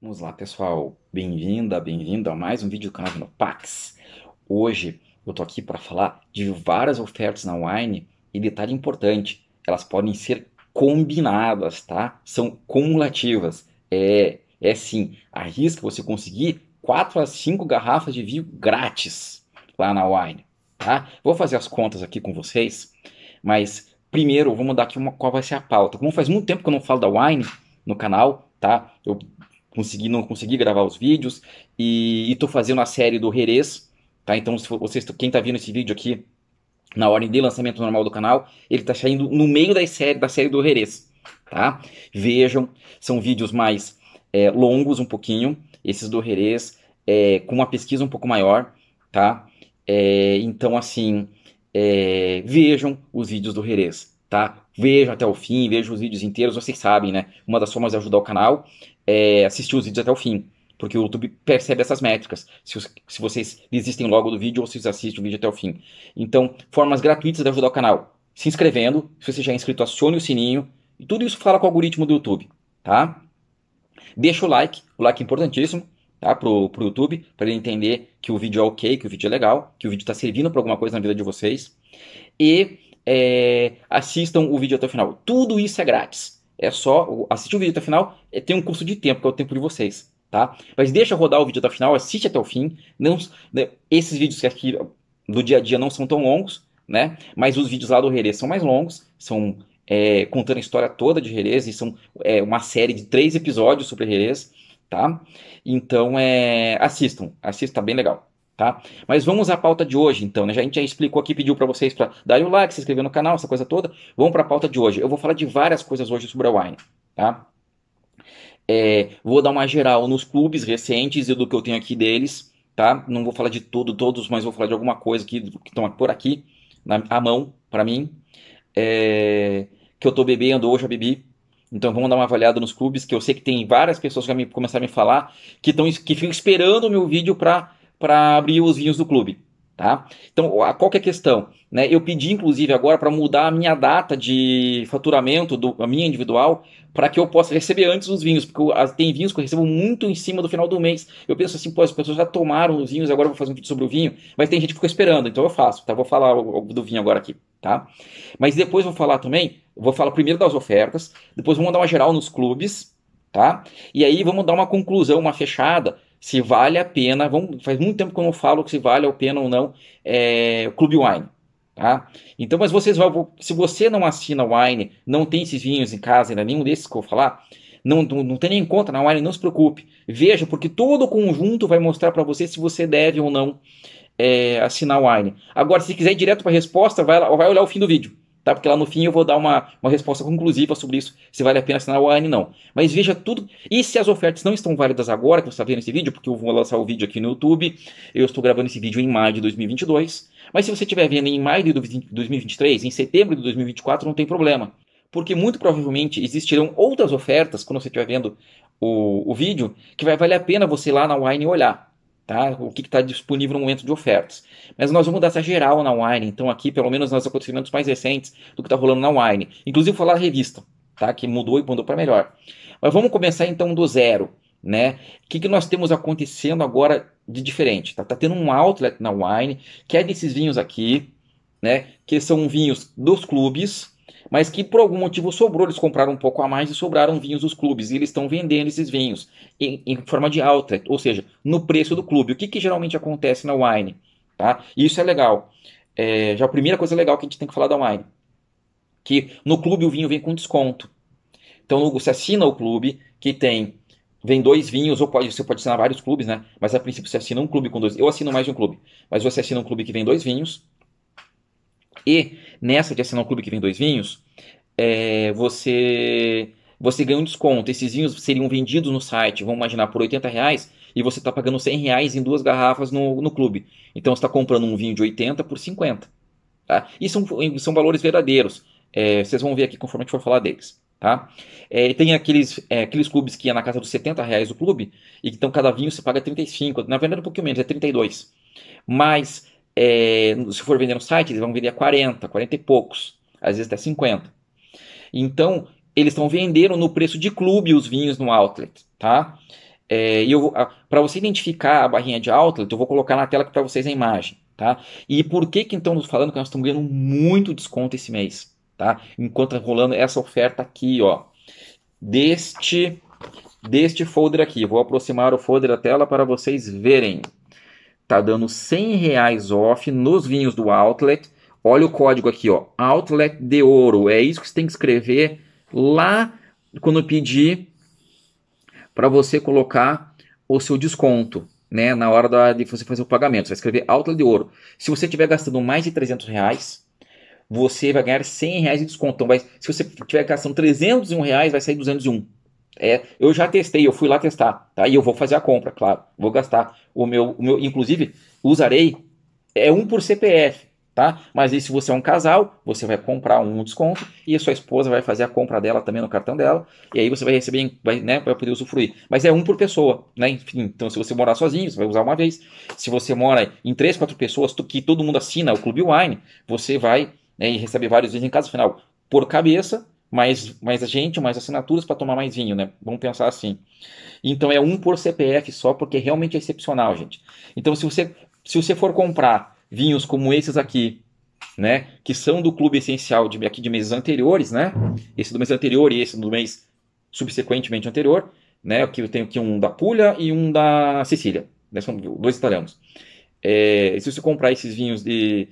Vamos lá, pessoal. Bem-vinda, bem-vindo a mais um vídeo do canal no Pax. Hoje eu tô aqui para falar de várias ofertas na Wine e detalhe importante, elas podem ser combinadas, tá? São cumulativas. É, é sim, arrisca você conseguir 4 a 5 garrafas de vinho grátis lá na Wine, tá? Vou fazer as contas aqui com vocês, mas primeiro vou mandar aqui uma qual vai ser a pauta. Como faz muito tempo que eu não falo da Wine no canal, tá? Eu consegui, não consegui gravar os vídeos e, estou fazendo a série do Herês, tá? Então, se for, vocês, quem está vendo esse vídeo aqui na ordem de lançamento normal do canal, ele está saindo no meio da série, da série do Herês, tá? Vejam, são vídeos mais é, longos um pouquinho, esses do Herês, é, com uma pesquisa um pouco maior, tá? É, então, assim, é, vejam os vídeos do Herês, tá? vejam até o fim, vejam os vídeos inteiros, vocês sabem, né? Uma das formas de ajudar o canal é assistir os vídeos até o fim. Porque o YouTube percebe essas métricas, se, os, se vocês desistem logo do vídeo ou se vocês assistem o vídeo até o fim. Então, formas gratuitas de ajudar o canal. Se inscrevendo, se você já é inscrito, acione o sininho. E tudo isso fala com o algoritmo do YouTube, tá? Deixa o like, o like é importantíssimo tá? Pro, pro YouTube, para ele entender que o vídeo é ok, que o vídeo é legal, que o vídeo está servindo para alguma coisa na vida de vocês. E é, assistam o vídeo até o final. Tudo isso é grátis. É só assistir o vídeo até o final, é, tem um curso de tempo, que é o tempo de vocês. Tá? Mas deixa rodar o vídeo até o final, assiste até o fim. Não, né, esses vídeos aqui do dia a dia não são tão longos, né? Mas os vídeos lá do Rerê são mais longos, são é, contando a história toda de Rerez, e são é, uma série de três episódios sobre Rerez, tá? Então, é, assistam, assista, tá bem legal. Tá? Mas vamos à pauta de hoje, então. Né? Já, a gente já explicou aqui, pediu para vocês para darem o like, se inscrever no canal, essa coisa toda. Vamos para a pauta de hoje. Eu vou falar de várias coisas hoje sobre a Wine. Tá? É, vou dar uma geral nos clubes recentes e do que eu tenho aqui deles. Tá? Não vou falar de tudo, todos, mas vou falar de alguma coisa que estão por aqui, na, mão, para mim. É, que eu estou bebendo, hoje eu bebi, então vamos dar uma avaliada nos clubes, que eu sei que tem várias pessoas que já me, começaram a me falar que, tão, que ficam esperando o meu vídeo para para abrir os vinhos do clube. Tá? Então, qual é a questão? Né? Eu pedi, inclusive, agora para mudar a minha data de faturamento, do, a minha individual, para que eu possa receber antes os vinhos, porque eu, tem vinhos que eu recebo muito em cima do final do mês. Eu penso assim, pô, as pessoas já tomaram os vinhos, agora eu vou fazer um vídeo sobre o vinho, mas tem gente que ficou esperando, então eu faço, tá? Vou falar do vinho agora aqui, tá? Mas depois vou falar também, vou falar primeiro das ofertas, depois vou mandar uma geral nos clubes, tá? E aí vamos dar uma conclusão, uma fechada, se vale a pena, vamos, faz muito tempo que eu não falo se vale a pena ou não é, Clube Wine. Tá? Então, mas vocês vão, se você não assina Wine, não tem esses vinhos em casa, ainda nenhum desses que eu vou falar, não, não, não tem nem conta na Wine, não se preocupe. Veja, porque todo o conjunto vai mostrar para você se você deve ou não é, assinar Wine. Agora, se quiser ir direto para a resposta, vai, vai olhar o fim do vídeo tá? Porque lá no fim eu vou dar uma, uma resposta conclusiva sobre isso, se vale a pena assinar o AN não. Mas veja tudo. E se as ofertas não estão válidas agora, que você está vendo esse vídeo, porque eu vou lançar o vídeo aqui no YouTube, eu estou gravando esse vídeo em maio de 2022. Mas se você estiver vendo em maio de 2023, em setembro de 2024, não tem problema. Porque muito provavelmente existirão outras ofertas, quando você estiver vendo o, o vídeo, que vai valer a pena você ir lá na Wine olhar. Tá? O que está disponível no momento de ofertas. Mas nós vamos dar essa geral na Wine, então aqui, pelo menos nos acontecimentos mais recentes do que está rolando na Wine. Inclusive falar da revista, tá? Que mudou e mudou para melhor. Mas vamos começar então do zero, né? O que, que nós temos acontecendo agora de diferente? Tá? tá tendo um outlet na Wine, que é desses vinhos aqui, né? Que são vinhos dos clubes, mas que por algum motivo sobrou. Eles compraram um pouco a mais e sobraram vinhos dos clubes. E eles estão vendendo esses vinhos em, em forma de alta, ou seja, no preço do clube. O que, que geralmente acontece na Wine? Tá? Isso é legal. É, já a primeira coisa legal que a gente tem que falar da Wine. Que no clube o vinho vem com desconto. Então você assina o clube que tem vem dois vinhos, ou pode, você pode assinar vários clubes, né? Mas a princípio você assina um clube com dois. Eu assino mais de um clube, mas você assina um clube que vem dois vinhos. E nessa de assinar um clube que vem dois vinhos, é, você você ganha um desconto. Esses vinhos seriam vendidos no site, vamos imaginar, por 80 reais, e você está pagando 100 reais em duas garrafas no, no clube. Então você está comprando um vinho de 80 por 50. Tá? E são, são valores verdadeiros. É, vocês vão ver aqui conforme a gente for falar deles. Tá? É, tem aqueles, é, aqueles clubes que é na casa dos 70 reais o clube, e então cada vinho você paga 35, na verdade um pouquinho menos, é 32. Mas é, se for vender no site, eles vão vender a 40, 40 e poucos, às vezes até 50. Então, eles estão vendendo no preço de clube os vinhos no outlet, tá? É, e para você identificar a barrinha de outlet, eu vou colocar na tela para vocês a imagem, tá? E por que que então nos falando que nós estamos ganhando muito desconto esse mês, tá? Enquanto tá rolando essa oferta aqui, ó, deste deste folder aqui. Vou aproximar o folder da tela para vocês verem tá dando 100 reais off nos vinhos do Outlet. Olha o código aqui, ó, Outlet de Ouro. É isso que você tem que escrever lá quando pedir para você colocar o seu desconto, né, na hora da, de você fazer o pagamento. Você vai escrever Outlet de Ouro. Se você estiver gastando mais de 300 reais, você vai ganhar 100 reais de desconto. Então, vai, se você estiver gastando 301 reais, vai sair 201 é, eu já testei, eu fui lá testar, tá? E eu vou fazer a compra, claro. Vou gastar o meu, o meu inclusive, usarei é um por CPF, tá? Mas aí se você é um casal, você vai comprar um desconto e a sua esposa vai fazer a compra dela também no cartão dela, e aí você vai receber, vai, né, vai poder usufruir. Mas é um por pessoa, né? Enfim, então se você morar sozinho, você vai usar uma vez. Se você mora em três, quatro pessoas, que todo mundo assina o Clube Wine, você vai né, e receber vários vezes em casa, afinal, por cabeça, mais, mais gente, mais assinaturas para tomar mais vinho, né? Vamos pensar assim. Então é um por CPF só, porque realmente é excepcional, gente. Então se você, se você for comprar vinhos como esses aqui, né? Que são do clube essencial de, aqui de meses anteriores, né? Esse do mês anterior e esse do mês subsequentemente anterior, né? Aqui eu tenho aqui um da Puglia e um da Sicília, né? São dois italianos. É, se você comprar esses vinhos de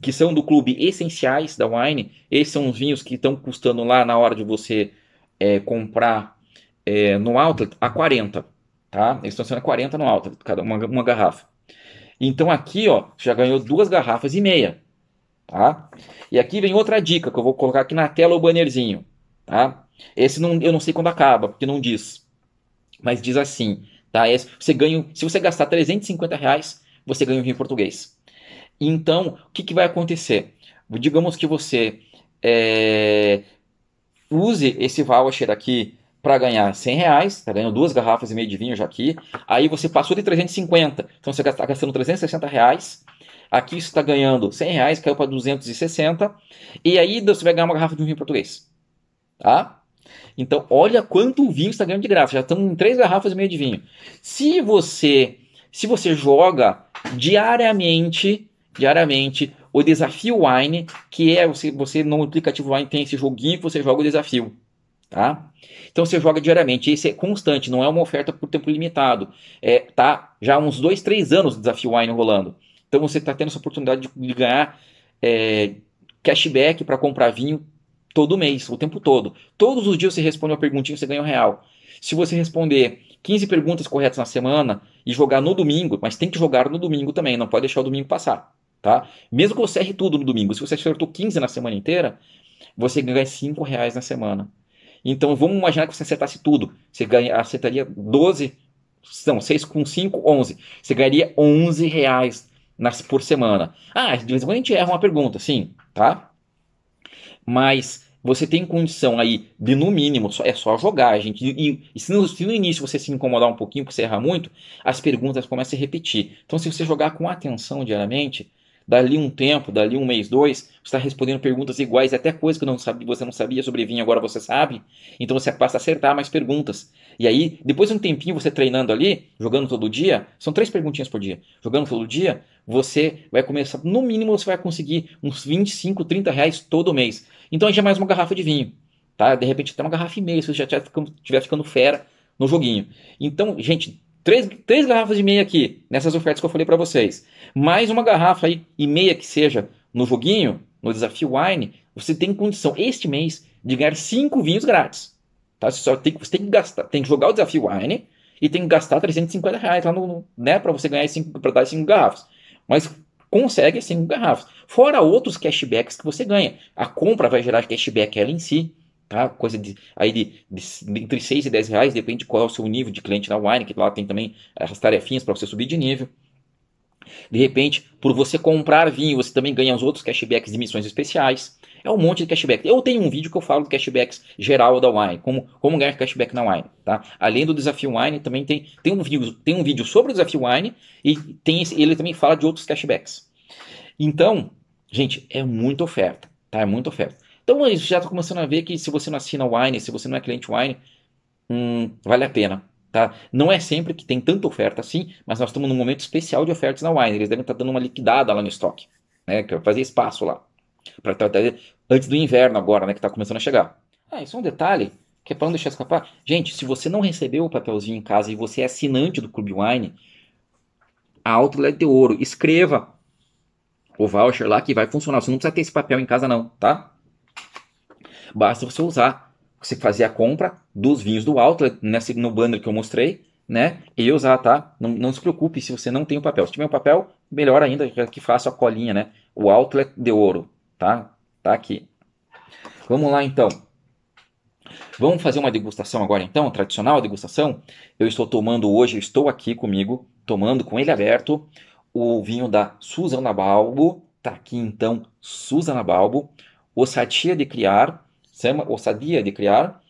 que são do clube essenciais da Wine. Esses são os vinhos que estão custando lá na hora de você é, comprar é, no outlet a 40, tá? Eles estão sendo a 40 no outlet, cada uma, uma garrafa. Então aqui, ó, já ganhou duas garrafas e meia, tá? E aqui vem outra dica que eu vou colocar aqui na tela o bannerzinho, tá? Esse não, eu não sei quando acaba, porque não diz. Mas diz assim, tá? Esse, você ganha, se você gastar 350 reais, você ganha um vinho português. Então, o que, que vai acontecer? Digamos que você é, use esse voucher aqui para ganhar 100 reais, tá ganhando duas garrafas e meio de vinho já aqui, aí você passou de 350, então você está gastando 360 reais, aqui você está ganhando 100 reais, caiu para 260, e aí você vai ganhar uma garrafa de um vinho português, tá? Então, olha quanto vinho está ganhando de graça. Já estamos em três garrafas e meio de vinho. Se você, se você joga diariamente diariamente o desafio Wine, que é você, você no aplicativo Wine tem esse joguinho que você joga o desafio. Tá? Então você joga diariamente, esse é constante, não é uma oferta por tempo limitado. É, tá já há uns dois, três anos o desafio Wine rolando. Então você está tendo essa oportunidade de, ganhar é, cashback para comprar vinho todo mês, o tempo todo. Todos os dias você responde uma perguntinha, você ganha um real. Se você responder 15 perguntas corretas na semana e jogar no domingo, mas tem que jogar no domingo também, não pode deixar o domingo passar. Tá? Mesmo que você erre tudo no domingo, se você acertou 15 na semana inteira, você ganha 5 reais na semana. Então vamos imaginar que você acertasse tudo. Você ganha, acertaria 12, são 6 com 5, 11. Você ganharia 11 reais nas, por semana. Ah, de vez em quando a gente erra uma pergunta, sim, tá? Mas você tem condição aí de, no mínimo, só, é só jogar, gente. E, e se, no, se, no, início você se incomodar um pouquinho, porque você erra muito, as perguntas começam a repetir. Então, se você jogar com atenção diariamente, dali um tempo, dali um mês, dois, você está respondendo perguntas iguais, até coisas que não você não sabia sobre vinho, agora você sabe. Então você passa a acertar mais perguntas. E aí, depois de um tempinho você treinando ali, jogando todo dia, são três perguntinhas por dia, jogando todo dia, você vai começar, no mínimo você vai conseguir uns 25, 30 reais todo mês. Então já é mais uma garrafa de vinho, tá? De repente até uma garrafa e meia, se você já estiver ficando fera no joguinho. Então, gente, Três, três garrafas de meia aqui, nessas ofertas que eu falei para vocês. Mais uma garrafa aí, e meia que seja no joguinho, no desafio Wine, você tem condição este mês de ganhar cinco vinhos grátis. Tá? Você, só tem, você tem que gastar, tem que jogar o desafio Wine e tem que gastar 350 reais lá no, né, para você ganhar cinco, pra dar cinco garrafas. Mas consegue cinco garrafas. Fora outros cashbacks que você ganha. A compra vai gerar cashback ela em si. Tá? Coisa de, aí de, de, entre 6 e 10 reais, depende de qual é o seu nível de cliente na Wine, que lá tem também eh, as tarefinhas para você subir de nível. De repente, por você comprar vinho, você também ganha os outros cashbacks de missões especiais. É um monte de cashback. Eu tenho um vídeo que eu falo do cashbacks geral da Wine, como, como ganhar cashback na Wine. Tá? Além do desafio Wine, também tem, tem, um vídeo, tem um vídeo sobre o desafio Wine e tem esse, ele também fala de outros cashbacks. Então, gente, é muita oferta. Tá? É muita oferta. Então eu é já estou tá começando a ver que se você não assina Wine, se você não é cliente Wine, hum, vale a pena. Tá? Não é sempre que tem tanta oferta assim, mas nós estamos num momento especial de ofertas na Wine. Eles devem estar tá dando uma liquidada lá no estoque, né? Que fazer espaço lá. para tá, antes do inverno agora, né? Que está começando a chegar. Ah, isso é um detalhe que é para não deixar escapar. Gente, se você não recebeu o papelzinho em casa e você é assinante do Clube Wine, a Outlet é de Ouro, escreva o voucher lá que vai funcionar. Você não precisa ter esse papel em casa não, tá? basta você usar, você fazer a compra dos vinhos do outlet, nesse, no banner que eu mostrei, né? E usar, tá? Não, não se preocupe se você não tem o papel. Se tiver o papel, melhor ainda que faça a colinha, né? O outlet de ouro, tá? Tá aqui. Vamos lá então. Vamos fazer uma degustação agora então, tradicional degustação. Eu estou tomando hoje, estou aqui comigo, tomando com ele aberto, o vinho da Suzana Balbo. Tá aqui então, Suzana Balbo. O Satia de Criar, Sama, ousadia de criar.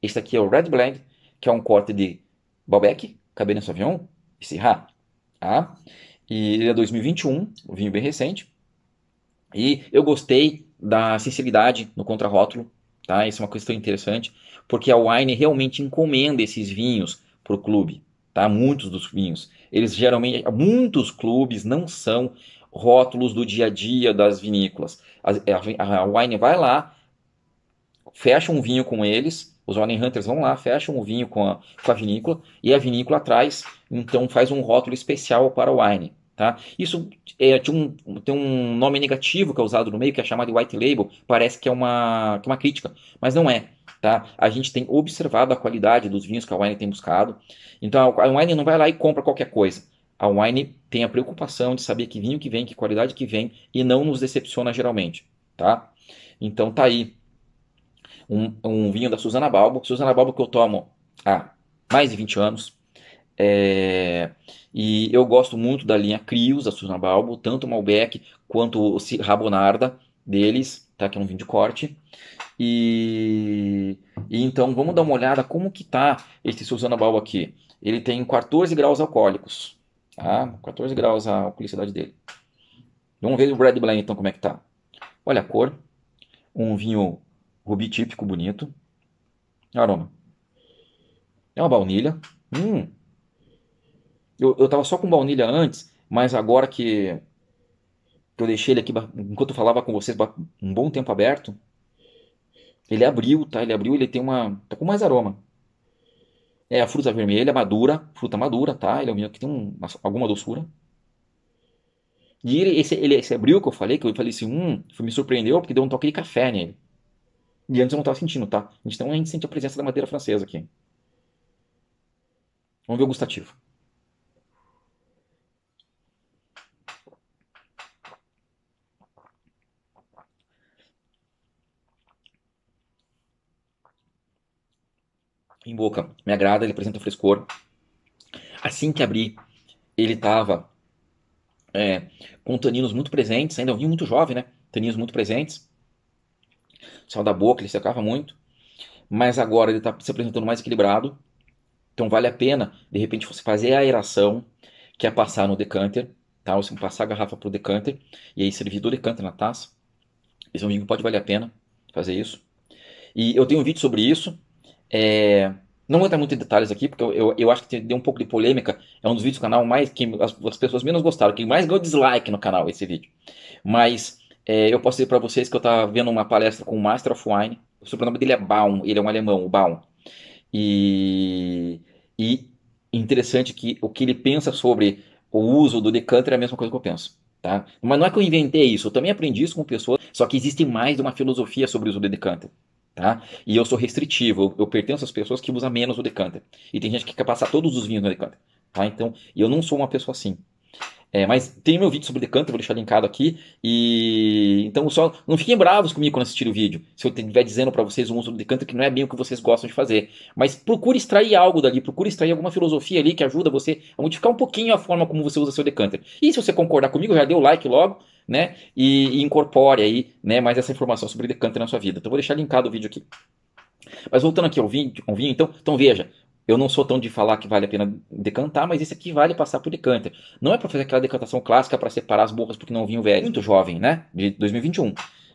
Este aqui é o Red Blend, que é um corte de Balbec, Cabernet Sauvignon e Syrah. Tá? E ele é 2021, um vinho bem recente. E eu gostei da sinceridade no contrarótulo, tá? Isso é uma questão interessante, porque a Wine realmente encomenda esses vinhos para o clube, tá? Muitos dos vinhos. Eles geralmente, muitos clubes não são rótulos do dia a dia das vinícolas. A, a, a Wine vai lá, fecham um vinho com eles, os wine Hunters vão lá, fecham o um vinho com a, com a vinícola e a vinícola traz, então faz um rótulo especial para o wine. Tá? Isso é, um, tem um nome negativo que é usado no meio, que é chamado de white label, parece que é uma, que é uma crítica, mas não é. Tá? A gente tem observado a qualidade dos vinhos que a Wine tem buscado. Então a Wine não vai lá e compra qualquer coisa. A Wine tem a preocupação de saber que vinho que vem, que qualidade que vem, e não nos decepciona geralmente. Tá? Então tá aí um, um vinho da Suzana Balbo. Suzana Balbo que eu tomo há mais de 20 anos. É, e eu gosto muito da linha Crios, da Suzana Balbo, tanto o Malbec quanto o Rabonarda deles, tá? que é um vinho de corte. E, e então vamos dar uma olhada como que tá esse Suzana Balbo aqui. Ele tem 14 graus alcoólicos, tá? 14 graus a alcoolicidade dele. Vamos ver o Red Blend então como é que tá. Olha a cor, um vinho Rubi típico, bonito. Aroma. É uma baunilha. Hum. Eu, eu tava só com baunilha antes, mas agora que, que eu deixei ele aqui, enquanto eu falava com vocês, um bom tempo aberto, ele abriu, tá? Ele abriu, ele tem uma... tá com mais aroma. É a fruta vermelha, madura, fruta madura, tá? Ele é um vinho que tem um, alguma doçura. E ele, esse, ele, esse que eu falei, que eu falei assim, hum, me surpreendeu porque deu um toque de café nele. E antes eu não estava sentindo, tá? Então a gente sente a presença da madeira francesa aqui. Vamos ver o gustativo. Em boca, me agrada, ele apresenta frescor. Assim que abri, ele estava é, com taninos muito presentes, ainda vinho muito jovem, né? Taninos muito presentes sal da boca, ele secava muito. Mas agora ele está se apresentando mais equilibrado. Então vale a pena, de repente, você fazer a aeração, que é passar no decanter, tá? Ou você passar a garrafa para o decanter e aí servir do decanter na taça. Esse é vinho pode valer a pena fazer isso. E eu tenho um vídeo sobre isso. É... Não vou entrar muito em detalhes aqui, porque eu, eu, eu, acho que deu um pouco de polêmica. É um dos vídeos do canal mais que as, as pessoas menos gostaram, que mais ganhou dislike no canal esse vídeo. Mas é, eu posso dizer para vocês que eu estava vendo uma palestra com o Master of Wine. O sobrenome dele é Baum, ele é um alemão, o Baum. E, e interessante que o que ele pensa sobre o uso do decanter é a mesma coisa que eu penso. Tá? Mas não é que eu inventei isso, eu também aprendi isso com pessoas, só que existe mais de uma filosofia sobre o uso do decanter. Tá? E eu sou restritivo, eu, eu pertenço às pessoas que usam menos o decanter. E tem gente que quer passar todos os vinhos no decanter. Tá? Então, eu não sou uma pessoa assim. É, mas tem meu vídeo sobre decanto, vou deixar linkado aqui. E então só não fiquem bravos comigo quando assistirem o vídeo. Se eu estiver dizendo para vocês um uso do decanto que não é bem o que vocês gostam de fazer, mas procure extrair algo dali, procure extrair alguma filosofia ali que ajuda você a modificar um pouquinho a forma como você usa seu decanter. E se você concordar comigo, já dê o like logo, né? E, e incorpore aí, né, mais essa informação sobre decanter na sua vida. Então vou deixar linkado o vídeo aqui. Mas voltando aqui ao vinho, ao vinho então, então veja, eu não sou tão de falar que vale a pena decantar, mas esse aqui vale passar por decanter. Não é para fazer aquela decantação clássica para separar as borras porque não vinho velho. Muito jovem, né? De 2021.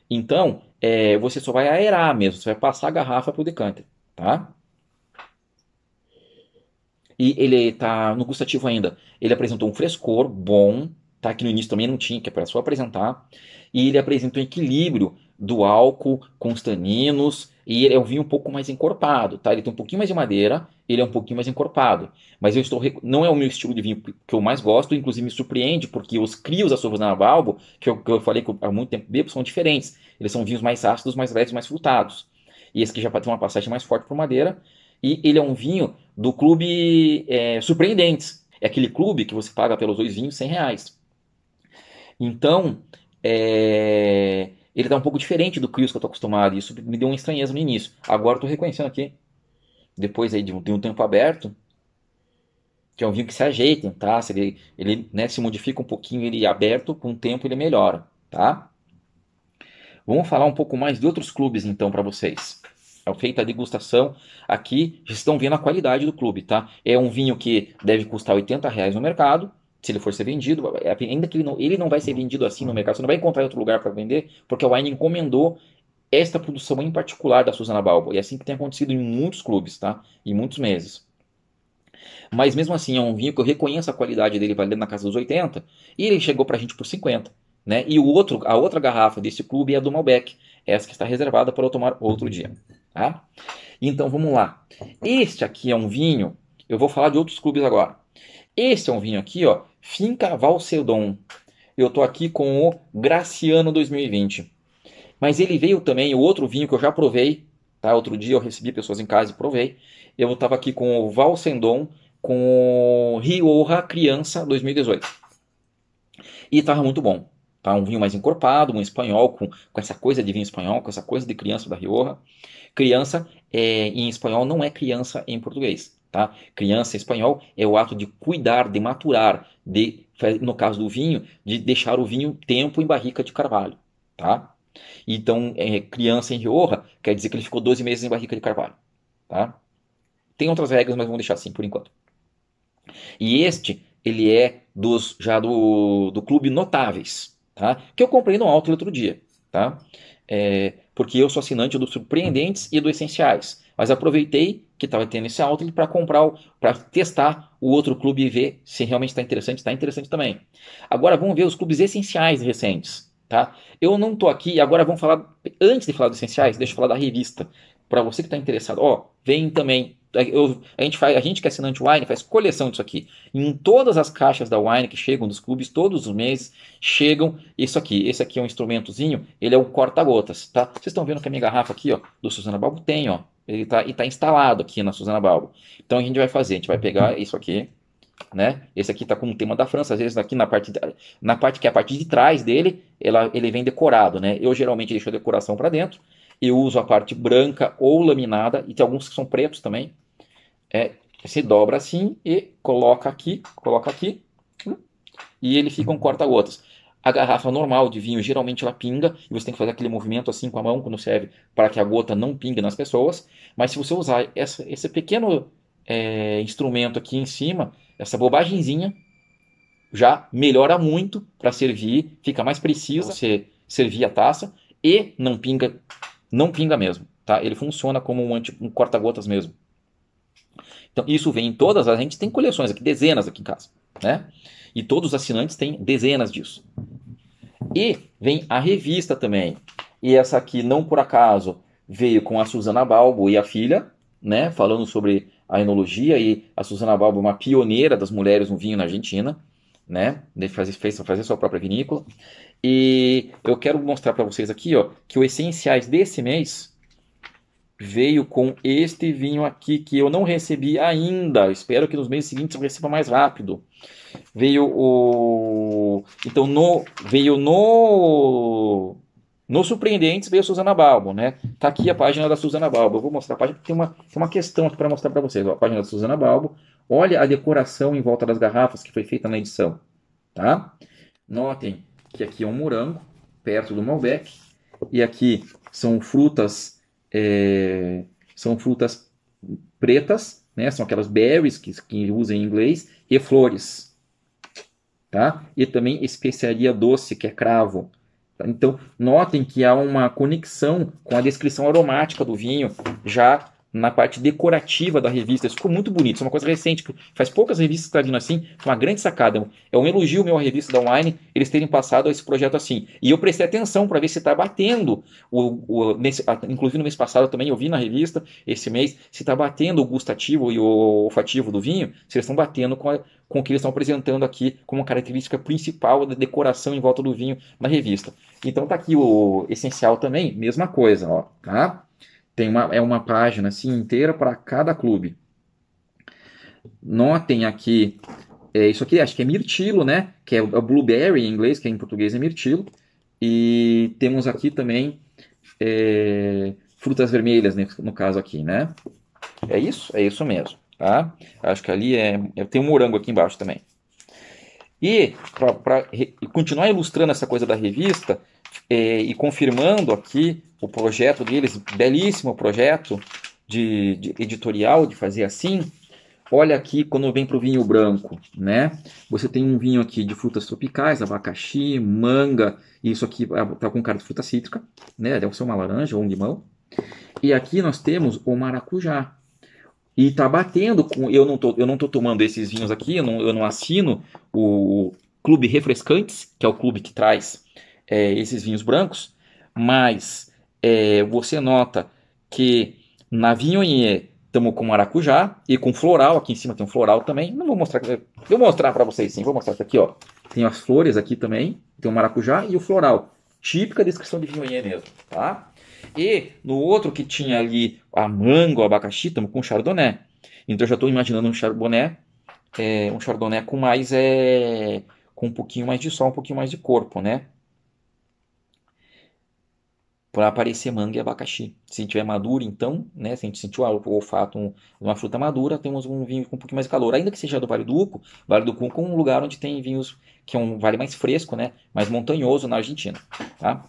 Então, é, você só vai aerar mesmo, você vai passar a garrafa para o decanter, tá? E ele está no gustativo ainda. Ele apresentou um frescor bom, tá? Que no início também não tinha, que é para só apresentar. E ele apresenta um equilíbrio do álcool com os taninos e ele é um vinho um pouco mais encorpado, tá? Ele tem um pouquinho mais de madeira, ele é um pouquinho mais encorpado. Mas eu estou não é o meu estilo de vinho que eu mais gosto, inclusive me surpreende, porque os crios da Sauvignon Navalbo, que eu, que eu falei que eu, há muito tempo bebo, são diferentes. Eles são vinhos mais ácidos, mais leves, mais frutados. E esse aqui já tem uma passagem mais forte por madeira. E ele é um vinho do clube é, Surpreendentes. É aquele clube que você paga pelos dois vinhos 100 reais. Então, é ele tá um pouco diferente do Crius que eu estou acostumado. Isso me deu uma estranheza no início. Agora estou reconhecendo aqui, depois aí de um, de um, tempo aberto, que é um vinho que se ajeita, tá? Se ele, ele né, se modifica um pouquinho, ele é aberto, com o tempo ele melhora, tá? Vamos falar um pouco mais de outros clubes então para vocês. É feita a degustação. Aqui vocês estão vendo a qualidade do clube, tá? É um vinho que deve custar 80 reais no mercado se ele for ser vendido, ainda que ele não, ele não vai ser vendido assim no mercado, você não vai encontrar em outro lugar para vender, porque a Wine encomendou esta produção em particular da Susana Balbo. E é assim que tem acontecido em muitos clubes, tá? Em muitos meses. Mas mesmo assim, é um vinho que eu reconheço a qualidade dele valendo na casa dos 80, e ele chegou para a gente por 50. Né? E o outro, a outra garrafa desse clube é a do Malbec, essa que está reservada para eu tomar outro dia. Tá? Então vamos lá. Este aqui é um vinho, eu vou falar de outros clubes agora. Este é um vinho aqui, ó, fincavar o seu dom. Eu estou aqui com o Graciano 2020. Mas ele veio também, o outro vinho que eu já provei, tá? Outro dia eu recebi pessoas em casa e provei. Eu estava aqui com o Valsendon, com o Rioja Criança 2018. E estava muito bom. Tá? Um vinho mais encorpado, um espanhol, com, com essa coisa de vinho espanhol, com essa coisa de criança da Rioja. Criança é, em espanhol não é criança em português. Tá? Criança, espanhol, é o ato de cuidar, de maturar, de, no caso do vinho, de deixar o vinho tempo em barrica de carvalho. Tá? Então, é, criança em Rioja quer dizer que ele ficou 12 meses em barrica de carvalho. Tá? Tem outras regras, mas vamos deixar assim por enquanto. E este, ele é dos já do, do clube Notáveis, tá? que eu comprei no alto outro dia. Tá? É, porque eu sou assinante do Surpreendentes e do Essenciais. Mas aproveitei que estava tendo esse outlet para comprar, para testar o outro clube e ver se realmente está interessante. Está interessante também. Agora vamos ver os clubes essenciais recentes. Tá? Eu não estou aqui, agora vamos falar, antes de falar dos essenciais, deixa eu falar da revista. Para você que está interessado, ó, vem também. Eu, a, gente faz, a gente que é assinante Wine faz coleção disso aqui. Em todas as caixas da Wine que chegam dos clubes, todos os meses, chegam isso aqui. Esse aqui é um instrumentozinho, ele é o corta-gotas, tá? Vocês estão vendo que a minha garrafa aqui, ó, do Suzana Balbo tem, ó ele está tá instalado aqui na Suzana Balbo. Então a gente vai fazer, a gente vai pegar uhum. isso aqui, né? Esse aqui está com o tema da França, às vezes aqui na parte, na parte que é a parte de trás dele, ela, ele vem decorado, né? Eu geralmente deixo a decoração para dentro, eu uso a parte branca ou laminada, e tem alguns que são pretos também. É, se dobra assim e coloca aqui, coloca aqui, hum, e ele fica um uhum. corta-gotas a garrafa normal de vinho geralmente ela pinga e você tem que fazer aquele movimento assim com a mão quando serve para que a gota não pingue nas pessoas. Mas se você usar essa, esse pequeno é, instrumento aqui em cima, essa bobagemzinha, já melhora muito para servir, fica mais precisa você servir a taça e não pinga, não pinga mesmo, tá? Ele funciona como um, um corta-gotas mesmo. Então isso vem em todas, a gente tem coleções aqui, dezenas aqui em casa, né? E todos os assinantes têm dezenas disso. E vem a revista também. E essa aqui, não por acaso, veio com a Suzana Balbo e a filha, né? Falando sobre a enologia. E a Suzana Balbo é uma pioneira das mulheres no vinho na Argentina, né? Fez, fez fazer sua própria vinícola. E eu quero mostrar para vocês aqui, ó, que o Essenciais desse mês veio com este vinho aqui que eu não recebi ainda. Espero que nos meses seguintes eu receba mais rápido. Veio o então no veio no no surpreendentes veio a Suzana Balbo, né? Tá aqui a página da Suzana Balbo. Eu vou mostrar a página tem uma tem uma questão aqui para mostrar para vocês, a página da Suzana Balbo. Olha a decoração em volta das garrafas que foi feita na edição, tá? Notem que aqui é um morango perto do Malbec e aqui são frutas é, são frutas pretas, né? São aquelas berries que, que usam em inglês e flores, tá? E também especiaria doce, que é cravo. Tá? Então, notem que há uma conexão com a descrição aromática do vinho já na parte decorativa da revista. Isso ficou muito bonito. Isso é uma coisa recente. Tipo, faz poucas revistas que está vindo assim. É uma grande sacada. É um elogio meu à revista da Online eles terem passado esse projeto assim. E eu prestei atenção para ver se está batendo. O, o, nesse, inclusive no mês passado eu também eu vi na revista, esse mês, se está batendo o gustativo e o olfativo do vinho, se eles estão batendo com, a, com o que eles estão apresentando aqui como característica principal da decoração em volta do vinho na revista. Então tá aqui o essencial também, mesma coisa, ó, tá? Tem uma, é uma página assim, inteira para cada clube. Notem aqui, é, isso aqui acho que é mirtilo, né? Que é o, é blueberry em inglês, que é em português é mirtilo. E temos aqui também é, frutas vermelhas, né, no caso aqui, né? É isso? É isso mesmo, tá? Acho que ali é... Tem um morango aqui embaixo também. E, para continuar ilustrando essa coisa da revista é, e confirmando aqui o projeto deles, belíssimo projeto de, de editorial de fazer assim, olha aqui quando vem para o vinho branco, né? Você tem um vinho aqui de frutas tropicais, abacaxi, manga, isso aqui está é, com cara de fruta cítrica, né? Deve ser uma laranja ou um limão. E aqui nós temos o maracujá, e tá batendo com. Eu não tô, eu não tô tomando esses vinhos aqui, eu não, eu não assino o Clube Refrescantes, que é o clube que traz é, esses vinhos brancos, mas é, você nota que na Vignonier estamos com maracujá e com floral, aqui em cima tem um floral também. Não vou mostrar, é, vou mostrar para vocês sim, vou mostrar aqui, ó. Tem as flores aqui também, tem o maracujá e o floral. Típica descrição de Vignonier mesmo, tá? E no outro que tinha ali a manga, o abacaxi, estamos com chardonnay. Então eu já estou imaginando um chardonnay, é, um chardonnay com mais é, com um pouquinho mais de sol, um pouquinho mais de corpo, né? Para aparecer manga e abacaxi. Se tiver maduro, então, né? Se a gente sentiu o olfato de uma fruta madura, temos um vinho com um pouquinho mais de calor. Ainda que seja do Vale do Uco, Vale do Uco é um lugar onde tem vinhos que é um vale mais fresco, né? Mais montanhoso na Argentina, tá?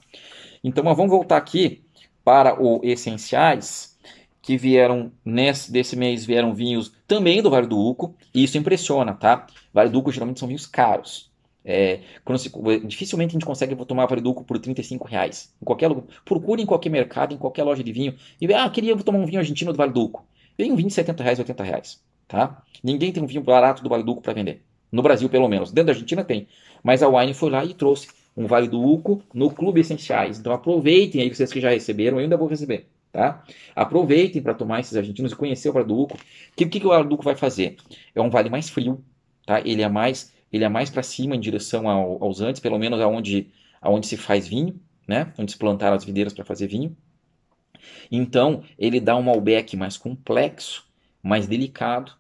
Então, mas vamos voltar aqui para o Essenciais, que vieram nesse desse mês vieram vinhos também do Vale do Uco, e isso impressiona, tá? Vale do Uco geralmente são vinhos caros. É, é dificilmente a gente consegue tomar Vale do Uco por 35 reais. Em qualquer, procure em qualquer mercado, em qualquer loja de vinho, e ah, queria tomar um vinho argentino do Vale do Uco. Vem um vinho de 70 reais, 80 reais, tá? Ninguém tem um vinho barato do Vale do Uco para vender. No Brasil, pelo menos. Dentro da Argentina tem. Mas a Wine foi lá e trouxe um Vale do Uco no Clube Essenciais. Então aproveitem aí vocês que já receberam, eu ainda vou receber, tá? Aproveitem para tomar esses argentinos e conhecer o Vale do Uco. Que, o que, que o Vale do Uco vai fazer? É um vale mais frio, tá? Ele é mais ele é mais para cima em direção ao, aos Andes, pelo menos aonde aonde se faz vinho, né? Onde se plantaram as videiras para fazer vinho. Então, ele dá um Malbec mais complexo, mais delicado,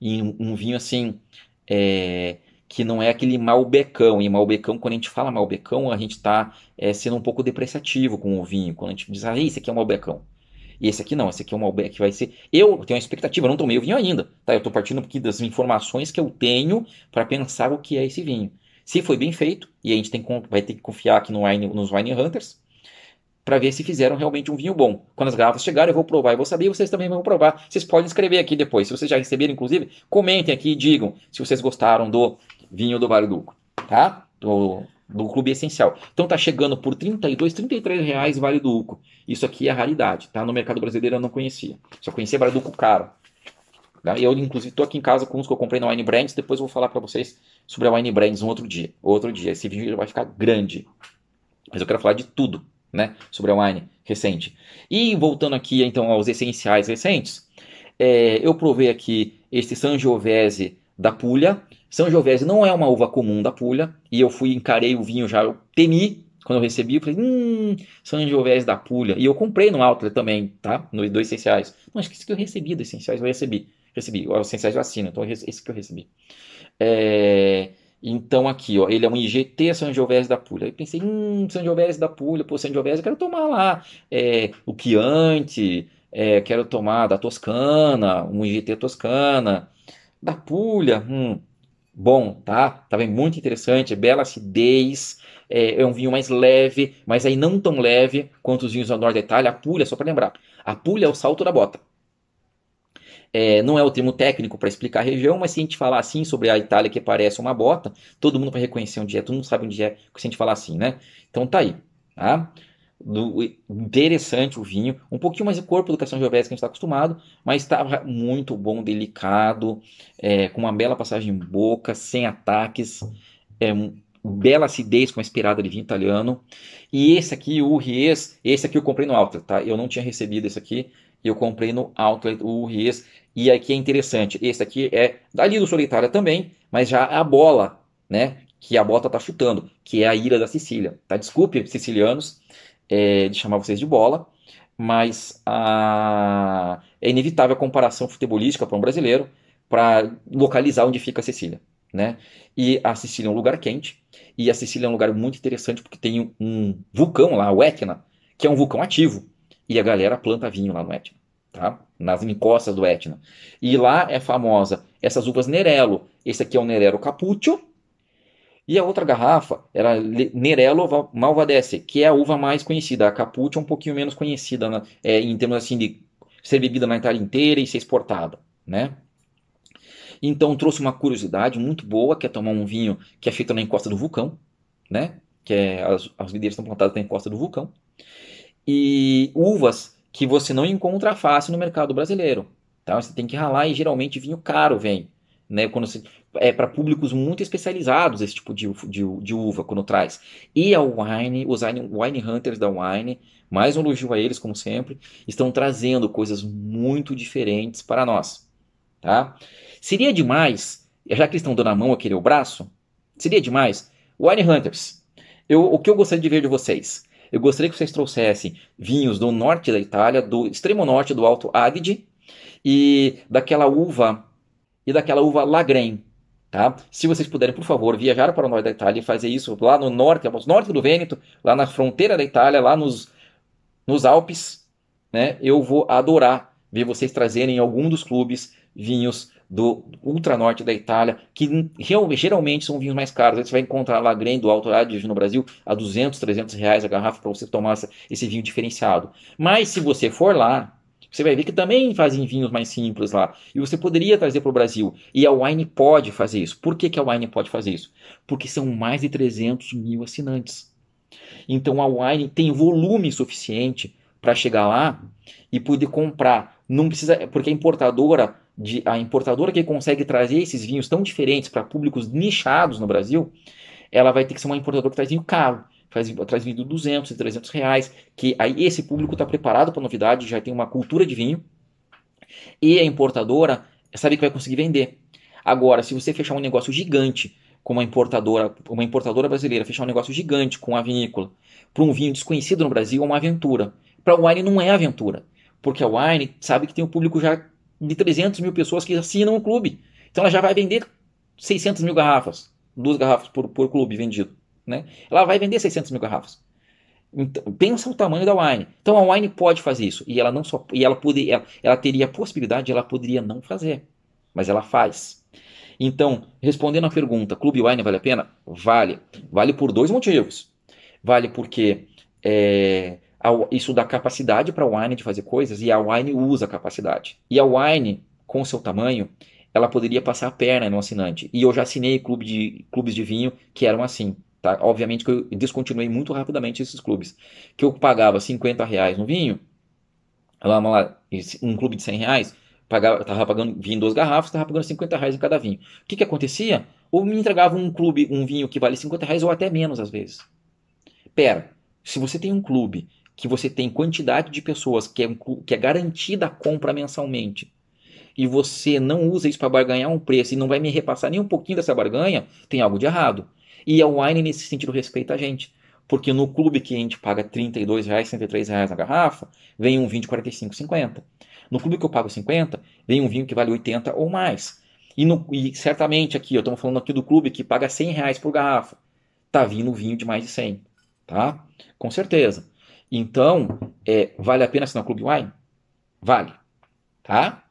e um, um vinho assim, é, que não é aquele malbecão. E malbecão, quando a gente fala malbecão, a gente está é, sendo um pouco depreciativo com o vinho. Quando a gente diz, ah, esse aqui é um malbecão. E esse aqui não, esse aqui é um Malbec, vai ser. Eu tenho uma expectativa, eu não tomei o vinho ainda, tá? Eu estou partindo aqui das informações que eu tenho para pensar o que é esse vinho. Se foi bem feito, e a gente tem, vai ter que confiar aqui no wine, nos Wine Hunters, para ver se fizeram realmente um vinho bom. Quando as garrafas chegarem, eu vou provar, e vou saber, e vocês também vão provar. Vocês podem escrever aqui depois, se vocês já receberam, inclusive, comentem aqui e digam se vocês gostaram do vinho do Vale do Duco, tá? Do, do Clube Essencial. Então tá chegando por 32, 33 reais Vale do Uco. Isso aqui é raridade, tá? No mercado brasileiro eu não conhecia. Só conhecia Vale do Uco caro. Tá? Eu, inclusive, tô aqui em casa com uns que eu comprei na Wine Brands. Depois eu vou falar para vocês sobre a Wine Brands um outro dia. Outro dia. Esse vídeo vai ficar grande. Mas eu quero falar de tudo, né? Sobre a Wine recente. E voltando aqui, então, aos essenciais recentes. É, eu provei aqui este Sangiovese da Puglia. São Giovese não é uma uva comum da Puglia, e eu fui, encarei o vinho já, eu temi quando eu recebi, eu falei, hum, São Giovese da Puglia. E eu comprei no outlet também, tá? Nos dois essenciais. Não, acho que esse que eu recebi dos essenciais, eu recebi. Recebi, os essenciais de vacina, então esse que eu recebi. É... Então aqui, ó, ele é um IGT Giovese da Puglia. Aí pensei, hum, Giovese da Puglia, pô, Giovese, eu quero tomar lá é, o Chianti, é, quero tomar da Toscana, um IGT Toscana, da Puglia, hum bom, tá? bem muito interessante, é bela acidez, é, é, um vinho mais leve, mas aí não tão leve quanto os vinhos do norte da Itália. A só para lembrar, a é o salto da bota. É, não é o termo técnico para explicar a região, mas se a gente falar assim sobre a Itália que parece uma bota, todo mundo vai reconhecer onde é, todo mundo sabe onde é se a gente falar assim, né? Então tá aí, tá? do, interessante o vinho, um pouquinho mais de corpo do que a São Giovese que a gente está acostumado, mas estava muito bom, delicado, é, com uma bela passagem em boca, sem ataques, é, um, bela acidez com a esperada de vinho italiano. E esse aqui, o Ries, esse aqui eu comprei no Outlet, tá? Eu não tinha recebido esse aqui, eu comprei no Outlet o Ries, e aqui é interessante, esse aqui é dali do Solitária também, mas já a bola, né? Que a bota tá chutando, que é a Ilha da Sicília, tá? Desculpe, sicilianos, é, de chamar vocês de bola, mas a, ah, é inevitável a comparação futebolística para um brasileiro para localizar onde fica a Sicília. Né? E a Sicília é um lugar quente, e a Sicília é um lugar muito interessante porque tem um vulcão lá, o Etna, que é um vulcão ativo, e a galera planta vinho lá no Etna, tá? nas encostas do Etna. E lá é famosa essas uvas Nerello, esse aqui é o Nerello Capuccio, e a outra garrafa era Nerello Malvadese, que é a uva mais conhecida. A Caput é um pouquinho menos conhecida né? é, em termos assim de ser bebida na Itália inteira e ser exportada, né? Então trouxe uma curiosidade muito boa, que é tomar um vinho que é feito na encosta do vulcão, né? Que é, as, as videiras estão plantadas na encosta do vulcão. E uvas que você não encontra fácil no mercado brasileiro, tá? Você tem que ralar e geralmente vinho caro vem né? Quando você é para públicos muito especializados esse tipo de, de, de, uva quando traz. E a Wine, os Wine, Hunters da Wine, mais um elogio a eles como sempre, estão trazendo coisas muito diferentes para nós, tá? Seria demais, já que eles estão dando a mão aquele o braço, seria demais. Wine Hunters, eu, o que eu gostaria de ver de vocês? Eu gostaria que vocês trouxessem vinhos do norte da Itália, do extremo norte do Alto Adige e daquela uva e daquela uva Lagren. Tá? Se vocês puderem, por favor, viajar para o norte da Itália e fazer isso lá no norte, ao norte do Vêneto, lá na fronteira da Itália, lá nos, nos Alpes, né? eu vou adorar ver vocês trazerem em algum dos clubes vinhos do ultranorte da Itália, que geralmente são vinhos mais caros. Você vai encontrar Lagren do Alto Adige no Brasil a 200, 300 reais a garrafa para você tomar esse vinho diferenciado. Mas se você for lá, você vai ver que também fazem vinhos mais simples lá. E você poderia trazer para o Brasil. E a Wine pode fazer isso. Por que, que a Wine pode fazer isso? Porque são mais de 300 mil assinantes. Então a Wine tem volume suficiente para chegar lá e poder comprar. Não precisa, porque a importadora, de, a importadora que consegue trazer esses vinhos tão diferentes para públicos nichados no Brasil, ela vai ter que ser uma importadora que traz vinho caro faz, traz vinho de 200 e 300 reais, que aí esse público está preparado para novidade, já tem uma cultura de vinho, e a importadora sabe que vai conseguir vender. Agora, se você fechar um negócio gigante com uma importadora, uma importadora brasileira, fechar um negócio gigante com a vinícola, para um vinho desconhecido no Brasil é uma aventura. Para a Wine não é aventura, porque a Wine sabe que tem um público já de 300 mil pessoas que assinam o clube. Então ela já vai vender 600 mil garrafas, duas garrafas por, por clube vendido. Né? Ela vai vender 600 mil garrafas. Então, pensa o tamanho da Wine. Então a Wine pode fazer isso e ela não só e ela poderia, ela, ela teria a possibilidade, ela poderia não fazer, mas ela faz. Então, respondendo à pergunta, Clube Wine vale a pena? Vale. Vale por dois motivos. Vale porque é, isso dá capacidade para a Wine de fazer coisas e a Wine usa a capacidade. E a Wine, com seu tamanho, ela poderia passar a perna no assinante. E eu já assinei clube de, clubes de vinho que eram assim. Tá? Obviamente que eu descontinuei muito rapidamente esses clubes. Que eu pagava 50 reais no vinho, lá, um clube de 100 reais, pagava, tava pagando vinho em duas garrafas, estava pagando 50 reais em cada vinho. O que, que acontecia? Ou me entregava um clube, um vinho que vale 50 reais ou até menos às vezes. Pera, se você tem um clube que você tem quantidade de pessoas que é, que é garantida a compra mensalmente e você não usa isso para barganhar um preço e não vai me repassar nem um pouquinho dessa barganha, tem algo de errado. E a é Wine, nesse sentido, respeita a gente. Porque no clube que a gente paga R$ reais, R$ reais na garrafa, vem um vinho de 45, 50. No clube que eu pago 50, vem um vinho que vale 80 ou mais. E, no, e certamente aqui, eu estou falando aqui do clube que paga 100 reais por garrafa. Tá vindo vinho de mais de 100, tá? Com certeza. Então, é, vale a pena assinar o Clube Wine? Vale, tá?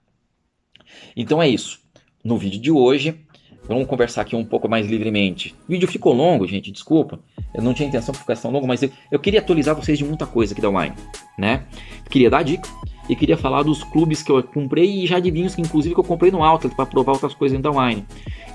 Então é isso. No vídeo de hoje, Vamos conversar aqui um pouco mais livremente. O vídeo ficou longo, gente, desculpa. Eu não tinha intenção de ficar tão longo, mas eu, eu queria atualizar vocês de muita coisa aqui da Wine, né? Queria dar dica e queria falar dos clubes que eu comprei e já de vinhos que inclusive que eu comprei no Outlet para provar outras coisas da Wine.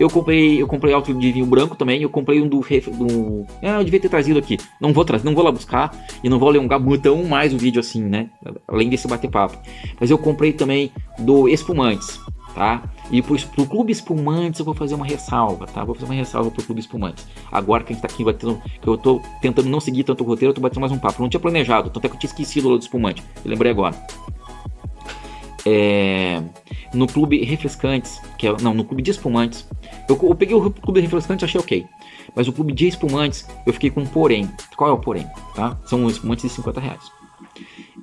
Eu comprei, eu comprei Outlet de vinho branco também, eu comprei um do, do ah, eu devia ter trazido aqui. Não vou trazer, não vou lá buscar e não vou alongar muito mais o vídeo assim, né? Além desse bater papo. Mas eu comprei também do espumantes tá? E pro, pro Clube Espumantes eu vou fazer uma ressalva, tá? Vou fazer uma ressalva pro Clube Espumantes. Agora que a gente tá aqui batendo, que eu tô tentando não seguir tanto o roteiro, eu tô batendo mais um papo. Eu não tinha planejado, tanto é que eu tinha esquecido o do espumante. Eu lembrei agora. É, no clube refrescantes, que é, não, no clube de espumantes. Eu, eu peguei o clube refrescantes e achei ok. Mas o clube de espumantes, eu fiquei com um porém. Qual é o porém? Tá? São espumantes de 50 reais.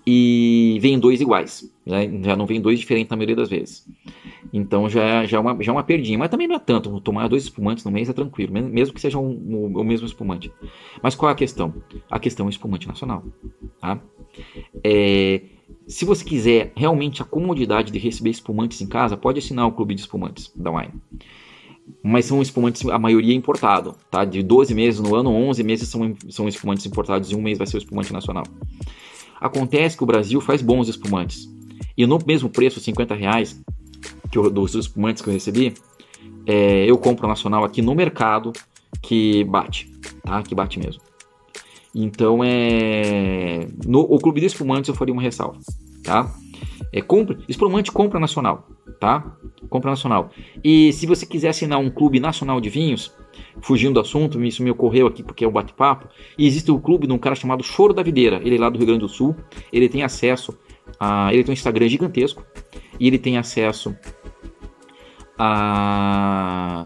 E vem dois iguais. Né? Já não vem dois diferentes na maioria das vezes. Então já, já, é uma, já é uma perdinha. Mas também não é tanto. Tomar dois espumantes no mês é tranquilo, mesmo que seja um, um, o mesmo espumante. Mas qual é a questão? A questão é o espumante nacional. Tá? É, se você quiser realmente a comodidade de receber espumantes em casa, pode assinar o clube de espumantes da Wine. Mas são espumantes, a maioria é importado, tá? De 12 meses no ano, 11 meses são, são espumantes importados e um mês vai ser o espumante nacional. Acontece que o Brasil faz bons espumantes. E no mesmo preço, 50 reais, que eu, dos espumantes que eu recebi, é, eu compro nacional aqui no mercado que bate, tá? Que bate mesmo. Então é. No, o clube de espumantes eu faria uma ressalva, tá? É, espumante compra nacional, tá? Compra nacional. E se você quiser assinar um clube nacional de vinhos, fugindo do assunto, isso me ocorreu aqui porque é um bate-papo, existe o um clube de um cara chamado Choro da Videira, ele é lá do Rio Grande do Sul, ele tem acesso a... Ele tem um Instagram gigantesco, e ele tem acesso a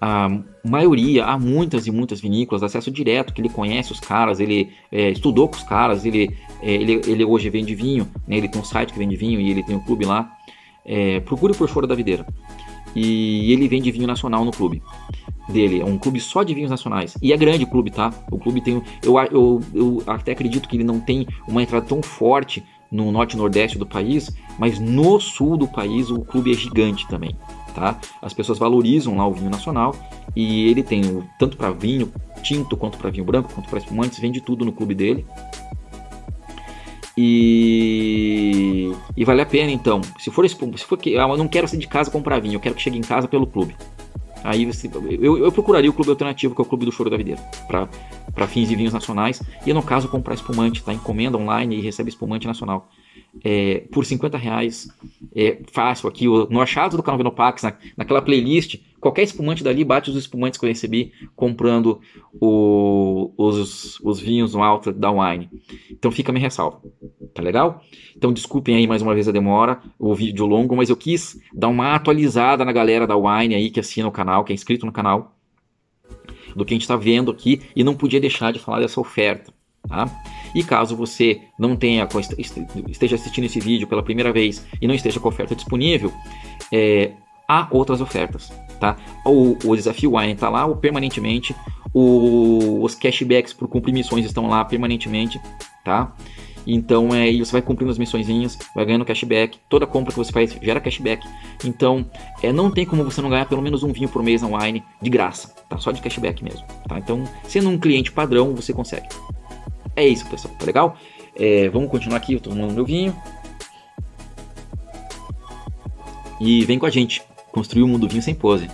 a maioria, há muitas e muitas vinícolas, acesso direto, que ele conhece os caras, ele é, estudou com os caras, ele, é, ele, ele hoje vende vinho, né, ele tem um site que vende vinho e ele tem um clube lá. É, procure por Fora da Videira. E ele vende vinho nacional no clube dele. É um clube só de vinhos nacionais. E é grande o clube, tá? O clube tem. Eu, eu, eu até acredito que ele não tem uma entrada tão forte no norte e nordeste do país, mas no sul do país o clube é gigante também, tá? As pessoas valorizam lá o vinho nacional e ele tem o, tanto para vinho tinto quanto para vinho branco, quanto para espumantes, vende tudo no clube dele. E, e vale a pena então. Se for, se for que eu não quero sair de casa comprar vinho, eu quero que chegue em casa pelo clube. Aí você, eu, eu procuraria o clube alternativo, que é o Clube do Choro da Videira, para fins de vinhos nacionais. E no caso, comprar espumante, tá? Encomenda online e recebe espumante nacional. É, por 50 reais, é, fácil aqui, no achado do canal Vinopax, na, naquela playlist, qualquer espumante dali bate os espumantes que eu recebi comprando o, os, os vinhos no alto da wine. Então fica minha ressalva. Tá legal? Então desculpem aí mais uma vez a demora, o vídeo longo, mas eu quis dar uma atualizada na galera da Wine aí que assina o canal, que é inscrito no canal, do que a gente está vendo aqui e não podia deixar de falar dessa oferta. Tá? E caso você não tenha esteja assistindo esse vídeo pela primeira vez e não esteja com a oferta disponível, é, há outras ofertas. Tá? O, o desafio Wine está lá permanentemente, o, os cashbacks por cumprir missões estão lá permanentemente. Tá? Então, é, e você vai cumprindo as missõezinhas, vai ganhando cashback, toda compra que você faz gera cashback. Então, é, não tem como você não ganhar pelo menos um vinho por mês online de graça, tá? Só de cashback mesmo, tá? Então, sendo um cliente padrão, você consegue. É isso, pessoal, tá legal? É, vamos continuar aqui, eu tô tomando meu vinho. E vem com a gente, construir o um mundo vinho sem pose.